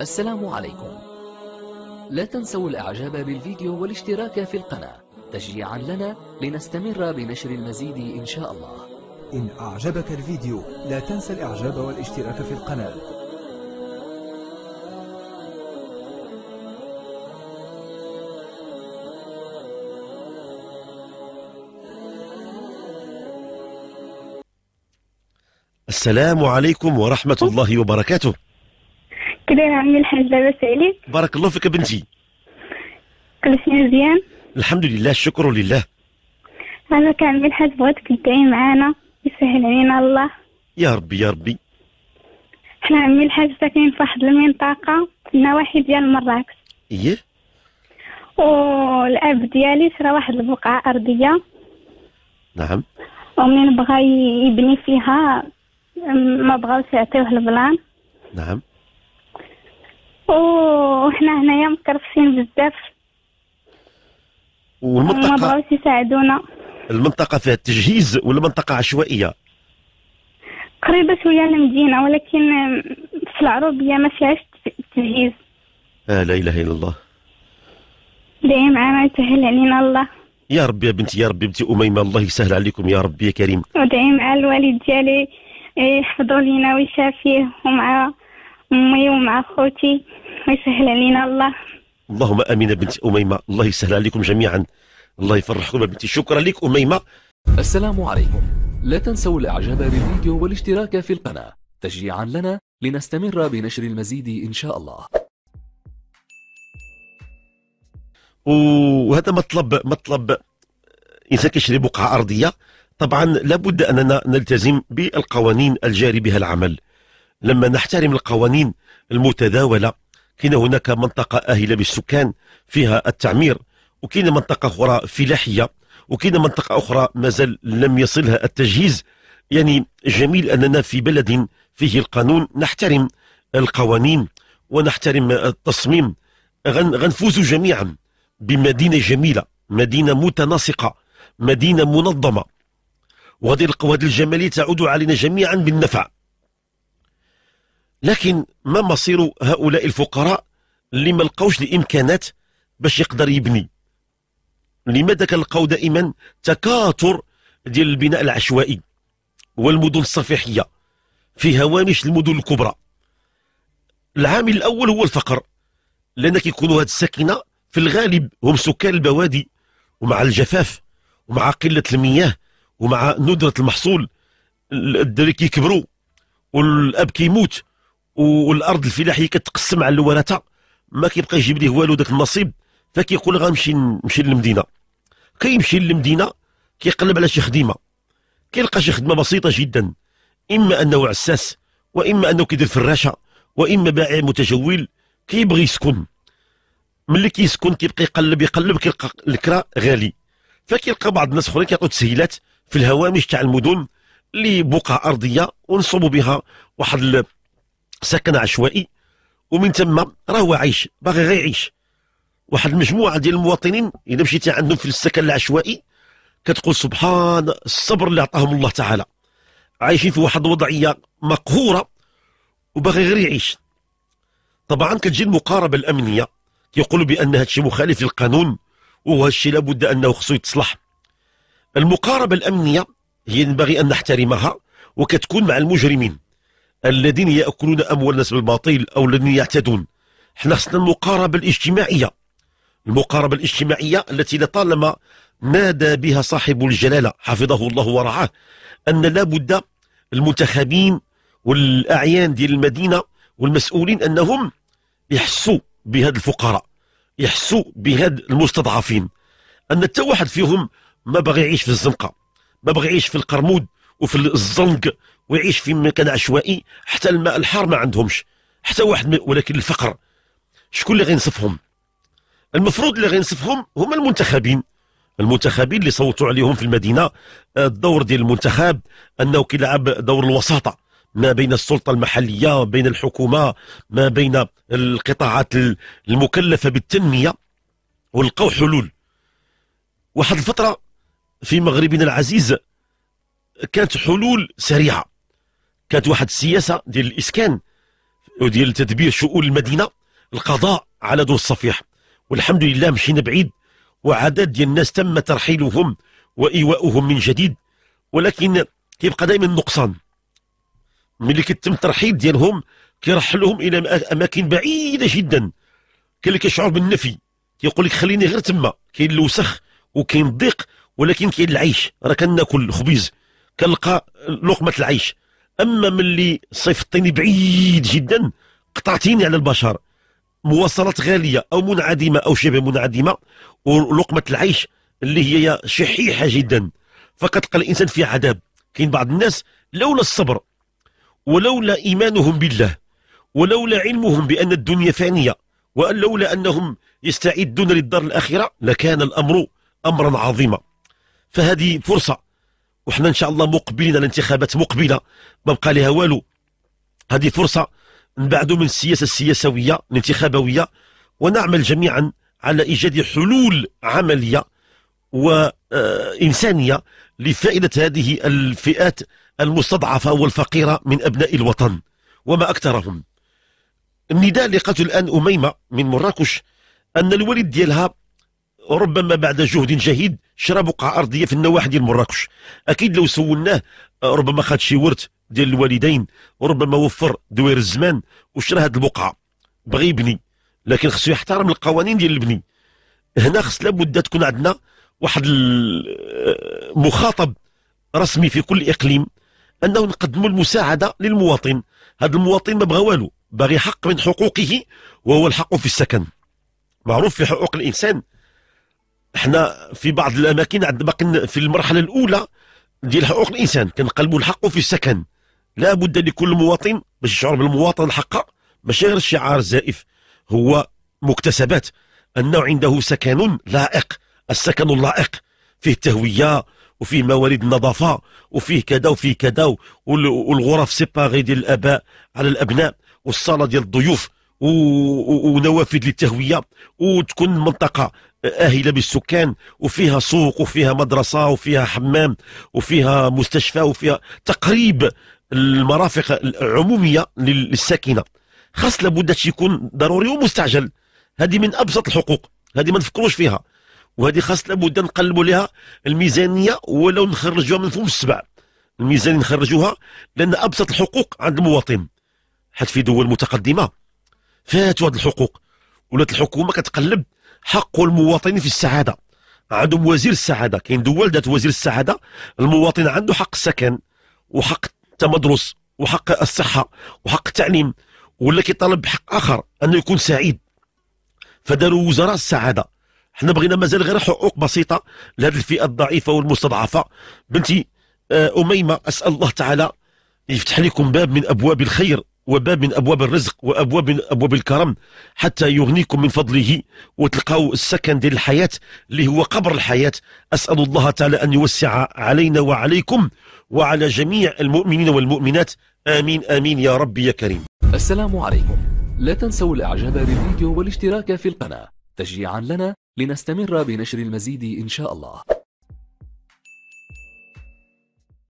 السلام عليكم لا تنسوا الاعجاب بالفيديو والاشتراك في القناة تشجيعا لنا لنستمر بنشر المزيد ان شاء الله إن أعجبك الفيديو لا تنسى الإعجاب والاشتراك في القناة السلام عليكم ورحمة الله وبركاته السلام عمي الحاج لاباس عليك بارك الله فيك بنتي شيء مزيان الحمد لله الشكر لله انا كعمي الحاج بغيتك تدعي معانا يسهل علينا الله يا ربي يا ربي حنا عمي الحاج ساكنين في واحد المنطقه في النواحي ديال مراكش ايه والاب ديالي شرا واحد البقعه ارضيه نعم ومنين بغا يبني فيها ما بغاوش يعطيوه البلان نعم اوه احنا هنايا مكرفسين بزاف والمنطقة ما بغاوش يساعدونا المنطقة فيها التجهيز ولا منطقة عشوائية؟ قريبة شوية للمدينة ولكن في العروبية ما فيهاش تجهيز آه لا إله إلا الله دعي معنا يسهل علينا الله يا ربي يا بنتي يا ربي بنتي أميمة الله يسهل عليكم يا ربي يا كريم ودعي مع الوالد ديالي إيه، يحفظوا لينا ويشافيه ومع آه. امي ومع خوتي ويسهل علينا الله اللهم امين بنت اميمه الله يسهل عليكم جميعا الله يفرحكم يا بنتي شكرا لك اميمه السلام عليكم لا تنسوا الاعجاب بالفيديو والاشتراك في القناه تشجيعا لنا لنستمر بنشر المزيد ان شاء الله وهذا مطلب مطلب انسان كيشري بقعه ارضيه طبعا لابد اننا نلتزم بالقوانين الجاري بها العمل لما نحترم القوانين المتداولة كاين هناك منطقة آهلة بالسكان فيها التعمير وكاين منطقة أخرى فلاحية وكاين منطقة أخرى مازال لم يصلها التجهيز يعني جميل أننا في بلد فيه القانون نحترم القوانين ونحترم التصميم غنفوز جميعا بمدينة جميلة مدينة متناسقة مدينة منظمة وهذه القواد الجمالية تعود علينا جميعا بالنفع لكن ما مصير هؤلاء الفقراء اللي ما لقاوش الامكانات باش يقدر يبني لماذا كنلقاو دائما تكاثر ديال البناء العشوائي والمدن الصفيحيه في هوامش المدن الكبرى العامل الاول هو الفقر لان كيكونوا هاد الساكنه في الغالب هم سكان البوادي ومع الجفاف ومع قله المياه ومع ندره المحصول الدراري كيكبروا والاب كيموت والارض الفلاحيه كتقسم على الورثه ما كيبقى يجيب ليه والو داك النصيب فكيقول غنمشي نمشي للمدينه كيمشي للمدينه كيقلب على شي خديمه كيلقى شي خدمه بسيطه جدا اما انه عساس واما انه كيدير فراشه واما بائع متجول كيبغي يسكن ملي كيسكن كيبقى يقلب يقلب كيلقى الكرا غالي فكيلقى بعض الناس اخرين كيعطوا تسهيلات في الهوامش تاع المدن اللي بقع ارضيه ونصبوا بها واحد سكن عشوائي ومن ثم راهو عايش باغي غير يعيش واحد المجموعه ديال المواطنين اذا مشيتي عندهم في السكن العشوائي كتقول سبحان الصبر اللي عطاهم الله تعالى عايشين في واحد الوضعيه مقهوره وباغي غير يعيش طبعا كتجي المقاربه الامنيه كيقولوا بان هذا الشيء مخالف للقانون وهذا الشيء لابد انه خصو يتصلح المقاربه الامنيه هي ينبغي ان نحترمها وكتكون مع المجرمين الذين ياكلون اموال الناس بالباطل او الذين يعتدون حنا خصنا المقاربه الاجتماعيه المقاربه الاجتماعيه التي لطالما نادى بها صاحب الجلاله حفظه الله ورعاه ان لابد المنتخبين والاعيان ديال المدينه والمسؤولين انهم يحسوا بهاد الفقراء يحسوا بهاد المستضعفين ان حتى واحد فيهم ما باغي يعيش في الزنقه ما باغي يعيش في القرمود وفي الزنق ويعيش في مكان عشوائي حتى الماء الحار ما عندهمش حتى واحد ولكن الفقر شكون اللي غينصفهم المفروض اللي غينصفهم هما المنتخبين المنتخبين اللي صوتوا عليهم في المدينه آه، الدور ديال المنتخب انه كيلعب دور الوساطه ما بين السلطه المحليه ما بين الحكومه ما بين القطاعات المكلفه بالتنميه ولقاو حلول واحد الفتره في مغربنا العزيز كانت حلول سريعه كانت واحد السياسه ديال الاسكان وديال تدبير شؤون المدينه القضاء على دور الصفيح والحمد لله مشينا بعيد وعدد ديال الناس تم ترحيلهم وايواؤهم من جديد ولكن كيبقى دائما نقصان ملي كيتم الترحيل ديالهم كيرحلهم الى اماكن بعيده جدا كاين اللي كيشعر بالنفي كيقول لك خليني غير تما كاين الوسخ وكاين الضيق ولكن كاين العيش راه كناكل خبيز كنلقى لقمه العيش اما ملي صيفطتيني بعيد جدا قطعتيني على البشر مواصلات غاليه او منعدمه او شبه منعدمه ولقمه العيش اللي هي شحيحه جدا فكتلقى الانسان في عذاب كاين بعض الناس لولا الصبر ولولا ايمانهم بالله ولولا علمهم بان الدنيا فانيه ولولا انهم يستعدون للدار الاخره لكان الامر امرا عظيما فهذه فرصه وحنا ان شاء الله مقبلين على انتخابات مقبله ما بقى لها والو هذه فرصه نبعدوا من السياسه السياسويه الانتخابويه ونعمل جميعا على ايجاد حلول عمليه وانسانيه لفائده هذه الفئات المستضعفه والفقيره من ابناء الوطن وما اكثرهم النداء اللي قالته الان اميمه من مراكش ان الوالد ديالها ربما بعد جهد جهيد شرى بقعة أرضية في النواحي ديال مراكش أكيد لو سولناه آه، ربما خد شي ورث ديال الوالدين وربما وفر دوير الزمان وشرى هاد البقعة بغى يبني لكن خصو يحترم القوانين ديال البني هنا خص لابد تكون عندنا واحد المخاطب آه، رسمي في كل إقليم أنه نقدموا المساعدة للمواطن هاد المواطن ما بغى والو باغي حق من حقوقه وهو الحق في السكن معروف في حقوق الإنسان احنا في بعض الاماكن عندما كن في المرحله الاولى ديال حقوق الانسان كنقلبوا الحق في السكن لا بد لكل مواطن باش يشعر بالمواطن حقه ماشي غير شعار زائف هو مكتسبات انه عنده سكن لائق السكن اللائق فيه التهويه وفيه موارد النظافه وفيه كذا وفيه كذا والغرف سيباغي ديال الاباء على الابناء والصاله ديال الضيوف ونوافذ للتهويه وتكون منطقه آهلة بالسكان وفيها سوق وفيها مدرسة وفيها حمام وفيها مستشفى وفيها تقريب المرافق العمومية للساكنة خاص لابد هادشي يكون ضروري ومستعجل هذه من أبسط الحقوق هذه ما نفكروش فيها وهذه خاص لابد نقلبوا لها الميزانية ولو نخرجوها من فم السبع الميزانية نخرجوها لأن أبسط الحقوق عند المواطن حيت في دول متقدمة فاتوا هذه الحقوق ولات الحكومة كتقلب حق المواطنين في السعاده عندهم وزير السعاده كاين دول ذات وزير السعاده المواطن عنده حق السكن وحق التمدرس وحق الصحه وحق التعليم ولا كيطالب بحق اخر انه يكون سعيد فداروا وزراء السعاده حنا بغينا مازال غير حقوق بسيطه لهذه الفئه الضعيفه والمستضعفه بنتي آه، اميمه اسال الله تعالى يفتح لكم باب من ابواب الخير وباب من أبواب الرزق وأبواب من أبواب الكرم حتى يغنيكم من فضله وتلقاو السكن ديال الحياة اللي هو قبر الحياة أسأل الله تعالى أن يوسع علينا وعليكم وعلى جميع المؤمنين والمؤمنات آمين آمين يا ربي يا كريم السلام عليكم لا تنسوا الإعجاب بالفيديو والاشتراك في القناة تشجيعا لنا لنستمر بنشر المزيد إن شاء الله